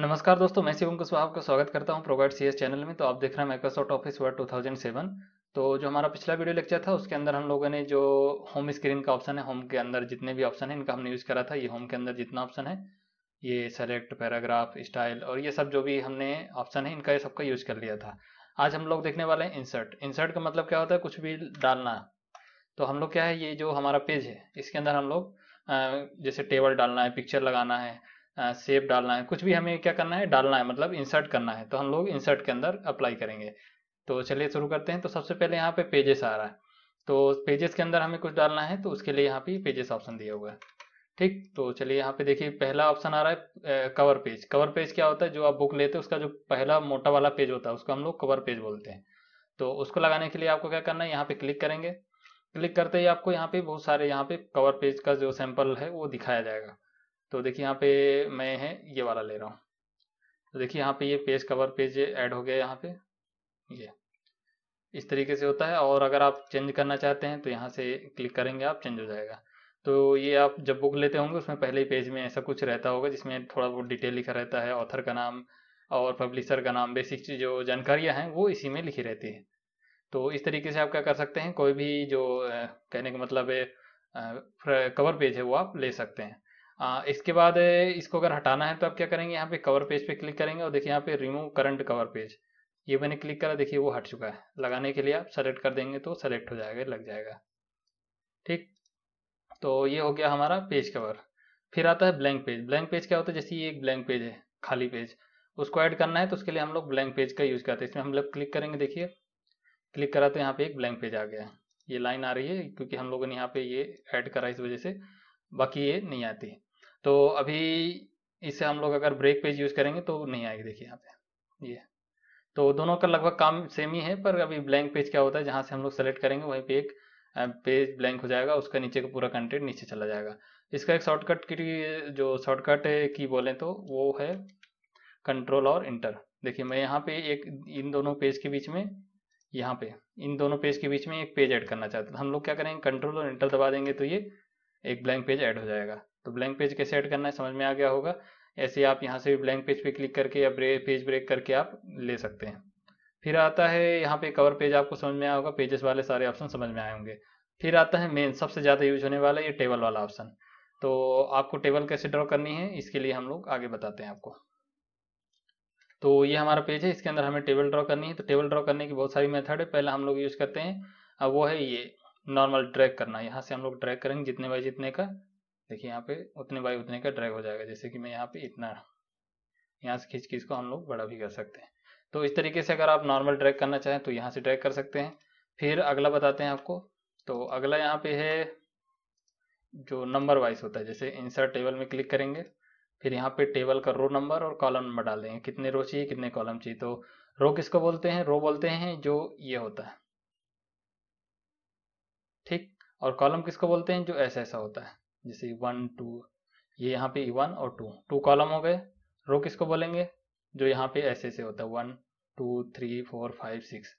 नमस्कार दोस्तों मैं शिवम कुशवाहा आपका स्वागत करता हूं प्रोवाइड सी चैनल में तो आप देख रहे हैं माइक्रोसॉफ्ट ऑफिस वर्ड 2007 तो जो हमारा पिछला वीडियो लेक्चर था उसके अंदर हम लोगों ने जो होम स्क्रीन का ऑप्शन है होम के अंदर जितने भी ऑप्शन है इनका हमने यूज़ करा था ये होम के अंदर जितना ऑप्शन है ये सेलेक्ट पैराग्राफ स्टाइल और ये सब जो भी हमने ऑप्शन है इनका ये सबका यूज़ कर लिया था आज हम लोग देखने वाले हैं इंसर्ट इंसर्ट का मतलब क्या होता है कुछ भी डालना तो हम लोग क्या है ये जो हमारा पेज है इसके अंदर हम लोग जैसे टेबल डालना है पिक्चर लगाना है सेप डालना है कुछ भी हमें क्या करना है डालना है मतलब इंसर्ट करना है तो हम लोग इंसर्ट के अंदर अप्लाई करेंगे तो चलिए शुरू करते हैं तो सबसे पहले यहाँ पे पेजेस आ रहा है तो पेजेस के अंदर हमें कुछ डालना है तो उसके लिए यहाँ पे पेजेस ऑप्शन दिया हुआ है ठीक तो चलिए यहाँ पे देखिए पहला ऑप्शन आ रहा है कवर पेज कवर पेज क्या होता है जो आप बुक लेते हैं उसका जो पहला मोटा वाला पेज होता है उसको हम लोग कवर पेज बोलते हैं तो उसको लगाने के लिए आपको क्या करना है यहाँ पे क्लिक करेंगे क्लिक करते ही आपको यहाँ पे बहुत सारे यहाँ पे कवर पेज का जो सैंपल है वो दिखाया जाएगा तो देखिए यहाँ पे मैं है ये वाला ले रहा हूँ तो देखिए यहाँ पे ये पेज कवर पेज ऐड हो गया यहाँ पे ये इस तरीके से होता है और अगर आप चेंज करना चाहते हैं तो यहाँ से क्लिक करेंगे आप चेंज हो जाएगा तो ये आप जब बुक लेते होंगे उसमें पहले ही पेज में ऐसा कुछ रहता होगा जिसमें थोड़ा बहुत डिटेल लिखा रहता है ऑथर का नाम और पब्लिशर का नाम बेसिक जो जानकारियाँ हैं वो इसी में लिखी रहती है तो इस तरीके से आप क्या कर सकते हैं कोई भी जो कहने का मतलब है कवर पेज है वो आप ले सकते हैं आ, इसके बाद इसको अगर हटाना है तो आप क्या करेंगे यहाँ पे कवर पेज पे क्लिक करेंगे और देखिए यहाँ पे रिमूव करंट कवर पेज ये मैंने क्लिक करा देखिए वो हट चुका है लगाने के लिए आप सेलेक्ट कर देंगे तो सेलेक्ट हो जाएगा लग जाएगा ठीक तो ये हो गया हमारा पेज कवर फिर आता है ब्लैंक पेज ब्लैंक पेज क्या होता है जैसे ये एक ब्लैंक पेज है खाली पेज उसको ऐड करना है तो उसके लिए हम लोग ब्लैंक पेज का यूज़ करते हैं इसमें हम लोग क्लिक करेंगे देखिए क्लिक करा तो यहाँ पे एक ब्लैंक पेज आ गया है ये लाइन आ रही है क्योंकि हम लोगों ने यहाँ पे ये ऐड करा इस वजह से बाकी ये नहीं आती तो अभी इसे हम लोग अगर ब्रेक पेज यूज करेंगे तो नहीं आएगी देखिए यहाँ पे ये तो दोनों का लगभग काम सेम ही है पर अभी ब्लैंक पेज क्या होता है जहाँ से हम लोग सेलेक्ट करेंगे वहीं पे एक पेज ब्लैंक हो जाएगा उसका नीचे का पूरा कंटेंट नीचे चला जाएगा इसका एक शॉर्टकट की जो शॉर्टकट की बोलें तो वो है कंट्रोल और इंटर देखिए मैं यहाँ पे एक इन दोनों पेज के बीच में यहाँ पे इन दोनों पेज के बीच में एक पेज ऐड करना चाहता था हम लोग क्या करेंगे कंट्रोल और इंटर दबा देंगे तो ये एक ब्लैंक पेज ऐड हो जाएगा तो ब्लैंक पेज कैसे ऐड करना है समझ में आ गया होगा ऐसे आप यहाँ से भी ब्लैंक पेज पे क्लिक करके या ब्रेक पेज ब्रेक करके आप ले सकते हैं फिर आता है यहाँ पे कवर पेज आपको समझ में आया होगा पेजेस वाले सारे ऑप्शन समझ में आए होंगे फिर आता है मेन सबसे ज़्यादा यूज होने वाला ये टेबल वाला ऑप्शन तो आपको टेबल कैसे ड्रॉ करनी है इसके लिए हम लोग आगे बताते हैं आपको तो ये हमारा पेज है इसके अंदर हमें टेबल ड्रॉ करनी है तो टेबल ड्रॉ करने की बहुत सारी मेथड है पहले हम लोग यूज़ करते हैं अब वो है ये नॉर्मल ड्रैग करना यहाँ से हम लोग ड्रैग करेंगे जितने बाई जितने का देखिए यहाँ पे उतने बाई उतने का ड्रैग हो जाएगा जैसे कि मैं यहाँ पे इतना यहाँ से खींच के इसको हम लोग बड़ा भी कर सकते हैं तो इस तरीके से अगर आप नॉर्मल ड्रैग करना चाहें तो यहाँ से ड्रैग कर सकते हैं फिर अगला बताते हैं आपको तो अगला यहाँ पे है जो नंबर वाइज होता है जैसे इंसर्ट टेबल में क्लिक करेंगे फिर यहाँ पे टेबल का रो नंबर और कॉलम नंबर डाल देंगे कितने रो चाहिए कितने कॉलम चाहिए तो रो किसको बोलते हैं रो बोलते हैं जो ये होता है ठीक और कॉलम किसको बोलते हैं जो ऐसा ऐसा होता है जैसे वन टू ये यहाँ पे वन और टू टू कॉलम हो गए रो किसको बोलेंगे जो यहाँ पे ऐसे ऐसे होता है one two three four five six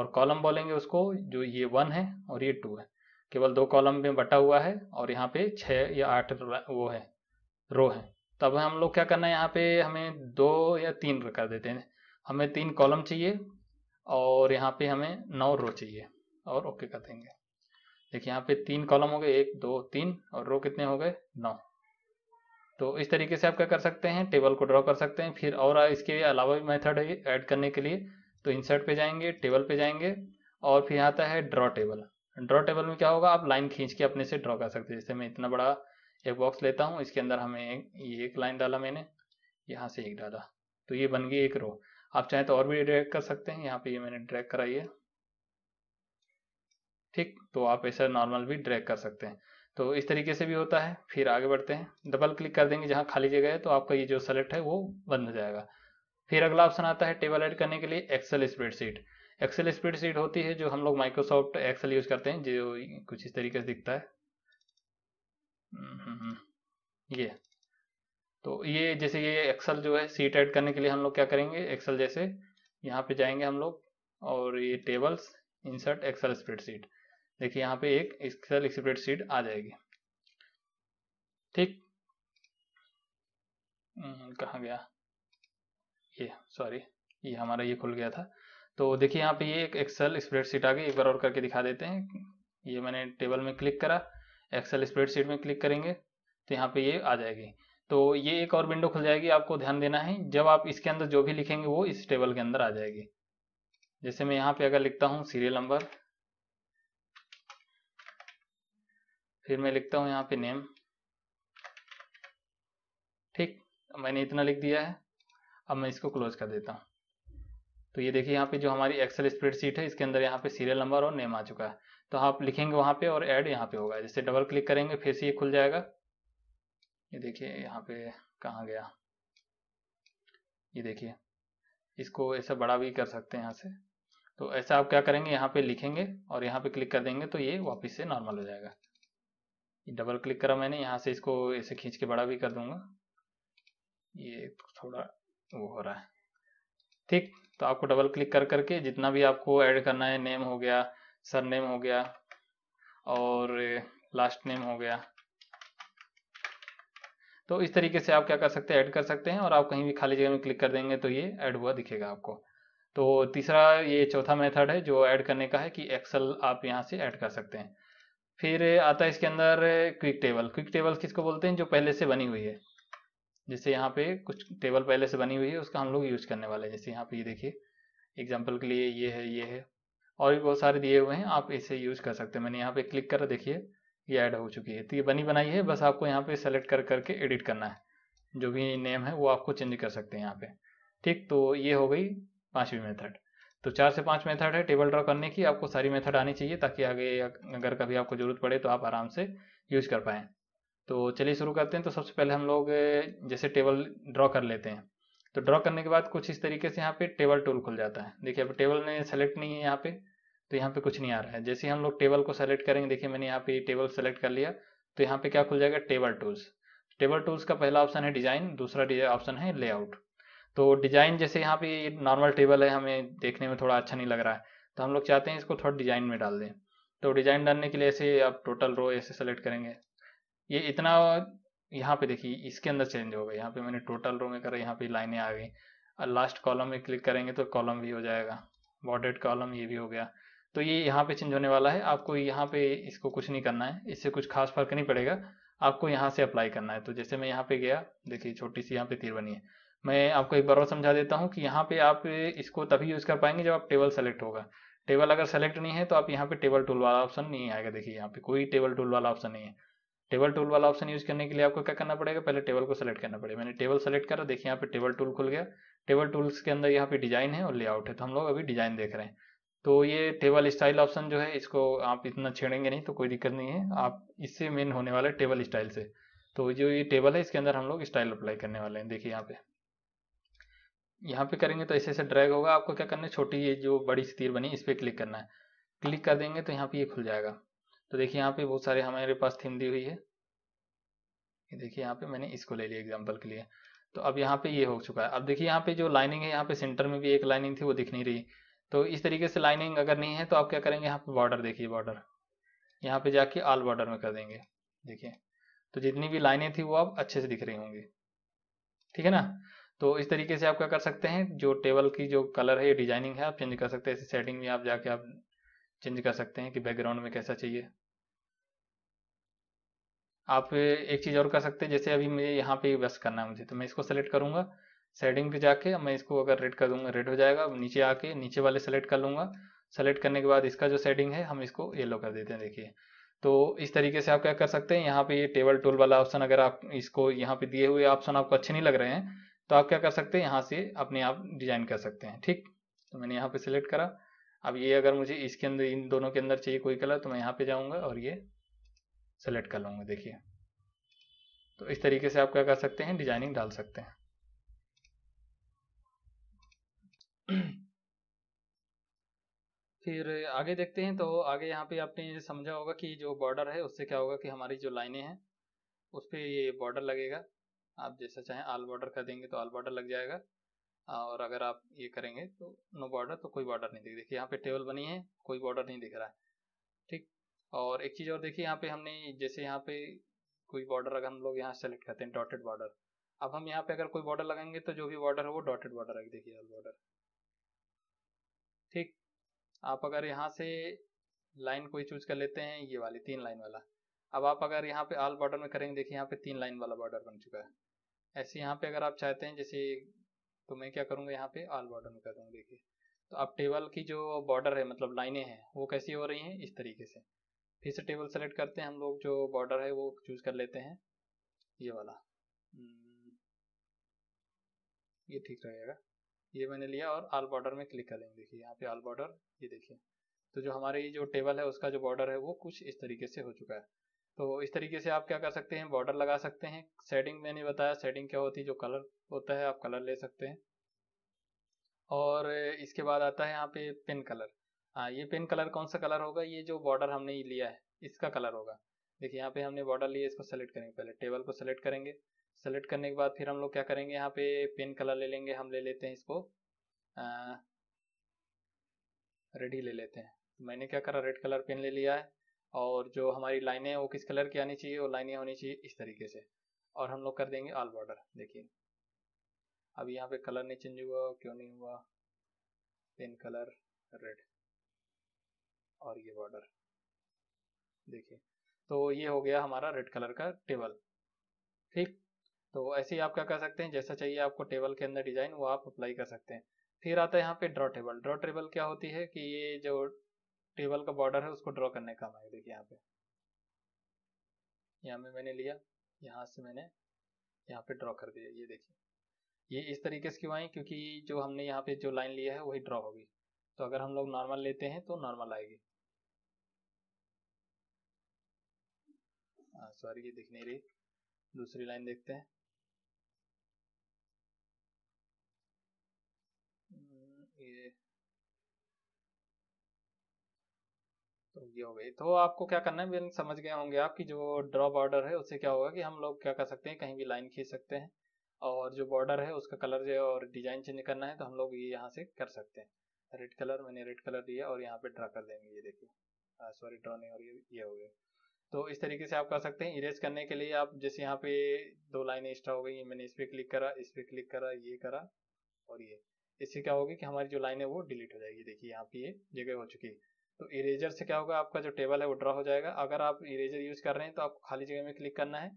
और कॉलम बोलेंगे उसको जो ये वन है और ये टू है केवल दो कॉलम में बटा हुआ है और यहाँ पे छ या आठ वो है रो है तब हम लोग क्या करना है यहाँ पे हमें दो या तीन कर देते हैं हमें तीन कॉलम चाहिए और यहाँ पे हमें नौ रो चाहिए और ओके कर देंगे देखिए यहाँ पे तीन कॉलम हो गए एक दो तीन और रो कितने हो गए नौ तो इस तरीके से आप क्या कर सकते हैं टेबल को ड्रॉ कर सकते हैं फिर और इसके अलावा भी मेथड है ऐड करने के लिए तो इंसर्ट पे जाएंगे टेबल पे जाएंगे और फिर आता है ड्रॉ टेबल ड्रॉ टेबल में क्या होगा आप लाइन खींच के अपने से ड्रॉ कर सकते हैं जैसे मैं इतना बड़ा एक बॉक्स लेता हूँ इसके अंदर हमें ये एक लाइन डाला मैंने यहाँ से एक डाला तो ये बन गई एक रो आप चाहें तो और भी ड्रैग कर सकते हैं यहाँ पे ये मैंने ड्रैग कराई है ठीक तो आप ऐसा नॉर्मल भी ड्रैग कर सकते हैं तो इस तरीके से भी होता है फिर आगे बढ़ते हैं डबल क्लिक कर देंगे जहाँ खाली जगह है तो आपका ये जो सेलेक्ट है वो बंद हो जाएगा फिर अगला ऑप्शन आता है टेबल एड करने के लिए एक्सेल स्प्रेडशीट एक्सेल स्प्रेडशीट होती है जो हम लोग माइक्रोसॉफ्ट एक्सेल यूज करते हैं जो कुछ इस तरीके से दिखता है हम्म, हम्म, हम्म। ये तो ये जैसे ये एक्सेल जो है सीट ऐड करने के लिए हम लोग क्या करेंगे एक्सेल जैसे यहाँ पे जाएंगे हम लोग और ये टेबल्स इंसर्ट एक्सेल स्प्रेडशीट देखिए यहाँ पे एक एक्सेल एक्सिपरेट सीट आ जाएगी ठीक हम्म, कहा गया ये सॉरी ये हमारा ये खुल गया था तो देखिए यहाँ पे ये एक एक्सेल शीट आ गई एक बार और करके दिखा देते हैं ये मैंने टेबल में क्लिक करा एक्सेल शीट में क्लिक करेंगे तो यहाँ पे ये आ जाएगी तो ये एक और विंडो खुल जाएगी आपको ध्यान देना है जब आप इसके अंदर जो भी लिखेंगे वो इस टेबल के अंदर आ जाएगी जैसे मैं यहाँ पे अगर लिखता हूँ सीरियल नंबर फिर मैं लिखता हूँ यहाँ पे नेम ठीक मैंने इतना लिख दिया है अब मैं इसको क्लोज कर देता हूँ तो ये देखिए यहाँ पे जो हमारी एक्सेल स्प्रेडशीट है इसके अंदर यहाँ पे सीरियल नंबर और नेम आ चुका है तो आप लिखेंगे वहाँ पे और ऐड यहाँ पे होगा जैसे डबल क्लिक करेंगे फिर से ये खुल जाएगा ये देखिए यहाँ पे कहाँ गया ये देखिए इसको ऐसा बड़ा भी कर सकते हैं यहाँ से तो ऐसा आप क्या करेंगे यहाँ पे लिखेंगे और यहाँ पे क्लिक कर देंगे तो ये वापस से नॉर्मल हो जाएगा डबल क्लिक करा मैंने यहाँ से इसको ऐसे खींच के बड़ा भी कर दूंगा ये थोड़ा वो हो रहा है ठीक तो आपको डबल क्लिक कर करके जितना भी आपको ऐड करना है नेम हो गया सर नेम हो गया और लास्ट नेम हो गया तो इस तरीके से आप क्या कर सकते हैं ऐड कर सकते हैं और आप कहीं भी खाली जगह में क्लिक कर देंगे तो ये ऐड हुआ दिखेगा आपको तो तीसरा ये चौथा मेथड है जो ऐड करने का है कि एक्सेल आप यहाँ से ऐड कर सकते हैं फिर आता है इसके अंदर क्विक टेबल क्विक टेबल किसको बोलते हैं जो पहले से बनी हुई है जैसे यहाँ पे कुछ टेबल पहले से बनी हुई है उसका हम लोग यूज करने वाले हैं जैसे यहाँ पे ये देखिए एग्जाम्पल के लिए ये है ये है और भी बहुत सारे दिए हुए हैं आप इसे यूज कर सकते हैं मैंने यहाँ पे क्लिक कर देखिए ये ऐड हो चुकी है तो ये बनी बनाई है बस आपको यहाँ पे सेलेक्ट कर करके एडिट करना है जो भी नेम है वो आपको चेंज कर सकते हैं यहाँ पे ठीक तो ये हो गई पाँचवीं मेथड तो चार से पांच मेथड है टेबल ड्रॉ करने की आपको सारी मेथड आनी चाहिए ताकि आगे अगर कभी आपको जरूरत पड़े तो आप आराम से यूज कर पाएँ तो चलिए शुरू करते हैं तो सबसे पहले हम लोग जैसे टेबल ड्रॉ कर लेते हैं तो ड्रॉ करने के बाद कुछ इस तरीके से यहाँ पे टेबल टूल खुल जाता है देखिए अब टेबल ने सेलेक्ट नहीं है यहाँ पे तो यहाँ पे कुछ नहीं आ रहा है जैसे हम लोग टेबल को सेलेक्ट करेंगे देखिए मैंने यहाँ पे टेबल सेलेक्ट कर लिया तो यहाँ पे क्या खुल जाएगा टेबल टूल्स टेबल टूल्स का पहला ऑप्शन है डिजाइन दूसरा ऑप्शन है लेआउट तो डिजाइन जैसे यहाँ पे नॉर्मल टेबल है हमें देखने में थोड़ा अच्छा नहीं लग रहा है तो हम लोग चाहते हैं इसको थोड़ा डिजाइन में डाल दें तो डिजाइन डालने के लिए ऐसे आप टोटल रो ऐसे सेलेक्ट करेंगे ये इतना यहाँ पे देखिए इसके अंदर चेंज हो यहाँ पे मैंने टोटल रो में करा यहाँ पे लाइनें आ गई और लास्ट कॉलम में क्लिक करेंगे तो कॉलम भी हो जाएगा बॉर्डेड कॉलम ये भी हो गया तो ये यहाँ पे चेंज होने वाला है आपको यहाँ पे इसको कुछ नहीं करना है इससे कुछ खास फर्क नहीं पड़ेगा आपको यहाँ से अप्लाई करना है तो जैसे मैं यहाँ पे गया देखिए छोटी सी यहाँ पे तीर बनी है मैं आपको एक बार और समझा देता हूँ कि यहाँ पे आप इसको तभी यूज़ कर पाएंगे जब आप टेबल सेलेक्ट होगा टेबल अगर सेलेक्ट नहीं है तो आप यहाँ पे टेबल टूल वाला ऑप्शन नहीं आएगा देखिए यहाँ पे कोई टेबल टूल वाला ऑप्शन नहीं है टेबल टूल वाला ऑप्शन यूज़ करने के लिए आपको क्या करना पड़ेगा पहले टेबल को सेलेक्ट करना पड़ेगा मैंने टेबल सेलेक्ट करा देखिए यहाँ पे टेबल टूल खुल गया टेबल टूल्स के अंदर यहाँ पे डिजाइन है और लेआउट है तो हम लोग अभी डिजाइन देख रहे हैं तो ये टेबल स्टाइल ऑप्शन जो है इसको आप इतना छेड़ेंगे नहीं तो कोई दिक्कत नहीं है आप इससे मेन होने वाला है टेबल स्टाइल से तो जो ये टेबल है इसके अंदर हम लोग स्टाइल अप्लाई करने वाले हैं देखिए यहाँ पे यहाँ पे करेंगे तो ऐसे ऐसे ड्रैग होगा आपको क्या करना है छोटी ये जो बड़ी सी तीर बनी इस पर क्लिक करना है क्लिक कर देंगे तो यहाँ पे ये खुल जाएगा तो देखिए यहाँ पे बहुत सारे हमारे पास थीम दी हुई है ये देखिए यहाँ पे मैंने इसको ले लिया एग्जाम्पल के लिए तो अब यहाँ पे ये हो चुका है अब देखिए यहाँ पे जो लाइनिंग है यहाँ पे सेंटर में भी एक लाइनिंग थी वो दिख नहीं रही तो इस तरीके से लाइनिंग अगर नहीं है तो आप क्या करेंगे यहाँ पे बॉर्डर देखिए बॉर्डर यहाँ पे जाके आल बॉर्डर में कर देंगे देखिए तो जितनी भी लाइनें थी वो अब अच्छे से दिख रही होंगी ठीक है ना तो इस तरीके से आप क्या कर सकते हैं जो टेबल की जो कलर है डिजाइनिंग है आप चेंज कर सकते हैं ऐसी सेटिंग में आप जाके आप चेंज कर सकते हैं कि बैकग्राउंड में कैसा चाहिए आप एक चीज़ और कर सकते हैं जैसे अभी मुझे यहाँ पे बस करना है मुझे तो मैं इसको सेलेक्ट करूंगा सेटिंग पे जाके मैं इसको अगर रेड कर दूंगा रेड हो जाएगा नीचे आके नीचे वाले सेलेक्ट कर लूंगा सेलेक्ट करने के बाद इसका जो सेटिंग है हम इसको येलो कर देते हैं देखिए तो इस तरीके से आप क्या कर सकते हैं यहाँ पे ये टेबल टूल वाला ऑप्शन अगर आप इसको यहाँ पे दिए हुए ऑप्शन आपको अच्छे नहीं लग रहे हैं तो आप क्या कर सकते हैं यहाँ से अपने आप डिजाइन कर सकते हैं ठीक तो मैंने यहाँ पे सिलेक्ट करा अब ये अगर मुझे इसके अंदर इन दोनों के अंदर चाहिए कोई कलर तो मैं यहाँ पे जाऊँगा और ये सेलेक्ट कर लूँगा देखिए तो इस तरीके से आप क्या कर सकते हैं डिजाइनिंग डाल सकते हैं फिर आगे देखते हैं तो आगे यहाँ पे आपने समझा होगा कि जो बॉर्डर है उससे क्या होगा कि हमारी जो लाइनें हैं उस पर ये बॉर्डर लगेगा आप जैसा चाहें आल बॉर्डर कर देंगे तो आल बॉर्डर लग जाएगा और अगर आप ये करेंगे तो नो बॉर्डर तो कोई बॉर्डर नहीं दिख देखिए यहाँ पे टेबल बनी है कोई बॉर्डर नहीं दिख रहा है ठीक और एक चीज़ और देखिए यहाँ पे हमने जैसे यहाँ पे कोई बॉर्डर अगर हम लोग यहाँ सेलेक्ट करते हैं डॉटेड बॉर्डर अब हम यहाँ पे अगर कोई बॉर्डर लगाएंगे तो जो भी बॉर्डर है वो डॉटेड बॉर्डर आएगी देखिए ऑल बॉर्डर ठीक आप अगर यहाँ से लाइन कोई चूज कर लेते हैं ये वाली तीन लाइन वाला अब आप अगर यहाँ पे ऑल बॉर्डर में करेंगे देखिए यहाँ पे तीन लाइन वाला बॉर्डर बन चुका है ऐसे यहाँ पे अगर आप चाहते हैं जैसे तो मैं क्या करूँगा यहाँ पे ऑल बॉर्डर में कर दूँगा देखिए तो अब टेबल की जो बॉर्डर है मतलब लाइनें हैं वो कैसी हो रही हैं इस तरीके से फिर से टेबल सेलेक्ट करते हैं हम लोग जो बॉर्डर है वो चूज कर लेते हैं ये वाला हम्म। ये ठीक रहेगा ये मैंने लिया और आल बॉर्डर में क्लिक करेंगे देखिए यहाँ पे आल बॉर्डर ये देखिए तो जो हमारी जो टेबल है उसका जो बॉर्डर है वो कुछ इस तरीके से हो चुका है तो इस तरीके से आप क्या कर सकते हैं बॉर्डर लगा सकते हैं सेटिंग मैंने बताया सेटिंग क्या होती है जो कलर होता है आप कलर ले सकते हैं और इसके बाद आता है यहाँ पे पिन कलर हाँ ये पिन कलर कौन सा कलर होगा ये जो बॉर्डर हमने लिया है इसका कलर होगा देखिए यहाँ पे हमने बॉर्डर लिया इसको सेलेक्ट करेंगे पहले टेबल को सेलेक्ट करेंगे सेलेक्ट करने के बाद फिर हम लोग क्या करेंगे यहाँ पे पिन कलर ले लेंगे हम ले लेते हैं इसको रेड ही ले लेते हैं तो मैंने क्या करा रेड कलर पेन ले लिया है और जो हमारी लाइनें हैं वो किस कलर की आनी चाहिए वो लाइनें होनी चाहिए इस तरीके से और हम लोग कर देंगे ऑल बॉर्डर देखिए अब यहाँ पे कलर नहीं चेंज हुआ क्यों नहीं हुआ पेन कलर रेड और ये बॉर्डर देखिए तो ये हो गया हमारा रेड कलर का टेबल ठीक तो ऐसे ही आप क्या कर सकते हैं जैसा चाहिए आपको टेबल के अंदर डिजाइन वो आप अप्लाई कर सकते हैं फिर आता है यहाँ पे ड्रॉ टेबल ड्रॉ टेबल क्या होती है कि ये जो टेबल का बॉर्डर है उसको ड्रॉ करने का हमारे देखिए यहाँ पे यहाँ में मैंने लिया यहाँ से मैंने यहाँ पे ड्रॉ कर दिया ये देखिए ये इस तरीके से क्यों आई क्योंकि जो हमने यहाँ पे जो लाइन लिया है वही ड्रॉ होगी तो अगर हम लोग नॉर्मल लेते हैं तो नॉर्मल आएगी हाँ, सॉरी ये दिख नहीं रही दूसरी लाइन देखते हैं ये हो गई तो आपको क्या करना है समझ गए होंगे आप कि जो ड्रॉ बॉर्डर है उससे क्या होगा कि हम लोग क्या कर सकते हैं कहीं भी लाइन खींच सकते हैं और जो बॉर्डर है उसका कलर जो है और डिजाइन चेंज करना है तो हम लोग ये यहाँ से कर सकते हैं रेड कलर मैंने रेड कलर दिया और यहाँ पे ड्रा कर देंगे ये देखिए सॉरी ड्रॉ नहीं हो रही ये हो गया तो इस तरीके से आप कर सकते हैं इरेज करने के लिए आप जैसे यहाँ पे दो लाइनें एक्स्ट्रा हो गई मैंने इस पर क्लिक करा इस पर क्लिक करा ये करा और ये इससे क्या होगी कि हमारी जो लाइन है वो डिलीट हो जाएगी देखिए यहाँ पे ये जगह हो चुकी है तो इरेजर से क्या होगा आपका जो टेबल है वो ड्रा हो जाएगा अगर आप इरेजर यूज कर रहे हैं तो आपको खाली जगह में क्लिक करना है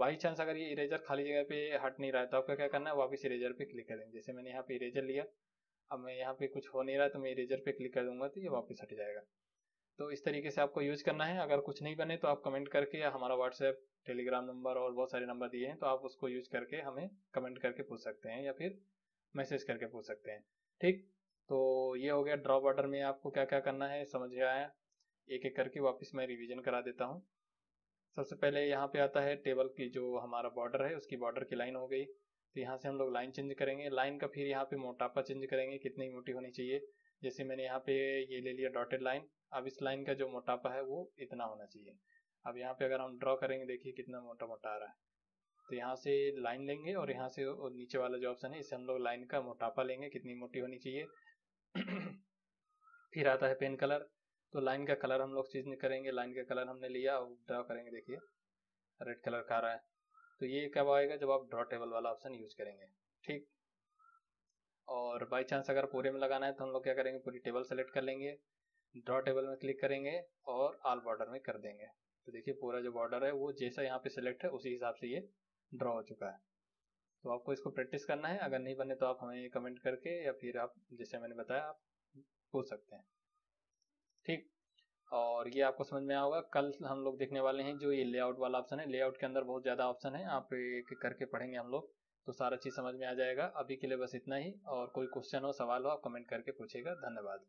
बाई चांस अगर ये इरेजर खाली जगह पे हट नहीं रहा है तो आपका क्या करना है वापस इरेजर पे क्लिक करेंगे जैसे मैंने यहाँ पे इरेजर लिया अब मैं यहाँ पे कुछ हो नहीं रहा है तो मैं इरेजर पे क्लिक कर दूंगा तो ये वापस हट जाएगा तो इस तरीके से आपको यूज करना है अगर कुछ नहीं बने तो आप कमेंट करके या हमारा व्हाट्सएप टेलीग्राम नंबर और बहुत सारे नंबर दिए हैं तो आप उसको यूज करके हमें कमेंट करके पूछ सकते हैं या फिर मैसेज करके पूछ सकते हैं ठीक तो ये हो गया ड्रॉप ऑर्डर में आपको क्या क्या करना है समझ गया है एक एक करके वापस मैं रिवीजन करा देता हूँ सबसे पहले यहाँ पे आता है टेबल की जो हमारा बॉर्डर है उसकी बॉर्डर की लाइन हो गई तो यहाँ से हम लोग लाइन चेंज करेंगे लाइन का फिर यहाँ पे मोटापा चेंज करेंगे कितनी मोटी होनी चाहिए जैसे मैंने यहाँ पे ये ले लिया डॉटेड लाइन अब इस लाइन का जो मोटापा है वो इतना होना चाहिए अब यहाँ पे अगर हम ड्रॉ करेंगे देखिए कितना मोटा मोटा आ रहा है तो यहाँ से लाइन लेंगे और यहाँ से नीचे वाला जो ऑप्शन है इससे हम लोग लाइन का मोटापा लेंगे कितनी मोटी होनी चाहिए फिर आता है पेन कलर तो लाइन का कलर हम लोग चेंज करेंगे लाइन का कलर हमने लिया और ड्रा करेंगे देखिए रेड कलर का आ रहा है तो ये कब आएगा जब आप ड्रॉ टेबल वाला ऑप्शन यूज करेंगे ठीक और बाई चांस अगर पूरे में लगाना है तो हम लोग क्या करेंगे पूरी टेबल सेलेक्ट कर लेंगे ड्रॉ टेबल में क्लिक करेंगे और आल बॉर्डर में कर देंगे तो देखिए पूरा जो बॉर्डर है वो जैसा यहाँ पे सिलेक्ट है उसी हिसाब से ये ड्रॉ हो चुका है तो आपको इसको प्रैक्टिस करना है अगर नहीं बने तो आप हमें कमेंट करके या फिर आप जैसे मैंने बताया आप पूछ सकते हैं ठीक और ये आपको समझ में आया कल हम लोग देखने वाले हैं जो ये लेआउट वाला ऑप्शन है लेआउट के अंदर बहुत ज़्यादा ऑप्शन है आप एक करके पढ़ेंगे हम लोग तो सारा चीज़ समझ में आ जाएगा अभी के लिए बस इतना ही और कोई क्वेश्चन हो सवाल हो आप कमेंट करके पूछेगा धन्यवाद